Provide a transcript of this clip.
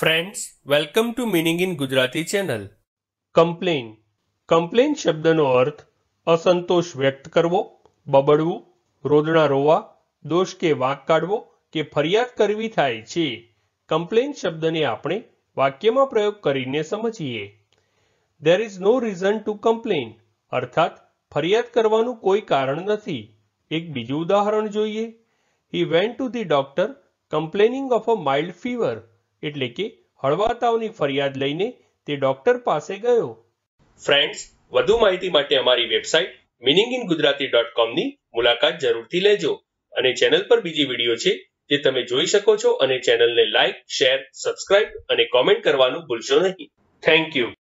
friends welcome to meaning in Gujarati channel complain complain શબ્દનો અર્થ અસંતોષ વ્યક્ત કરવો બબડવું રોદણા રોવા દોષ કે વાંક કાઢવો કે ફરિયાદ કરવી થાય છે કમ્પ્લેન શબ્દને આપણે વાક્યમાં પ્રયોગ કરીને સમજીએ there is no reason to complain અર્થાત ફરિયાદ કરવાનું કોઈ કારણ નથી એક બીજું ઉદાહરણ જોઈએ he went to the doctor complaining of a mild fever એટલે કે હળવાતાઓની ફરિયાદ લઈને તે ડોક્ટર પાસે ગયો ફ્રેન્ડ્સ વધુ માહિતી માટે અમારી website meaning in Gujarati dot કોમની મુલાકાત જરૂરથી લેજો અને ચેનલ પર બીજી વિડીયો છે જે તમે જોઈ શકો છો અને ચેનલને લાઇક શેર સબસ્ક્રાઇબ અને કોમેન્ટ કરવાનું ભૂલશો નહીં થેન્ક યુ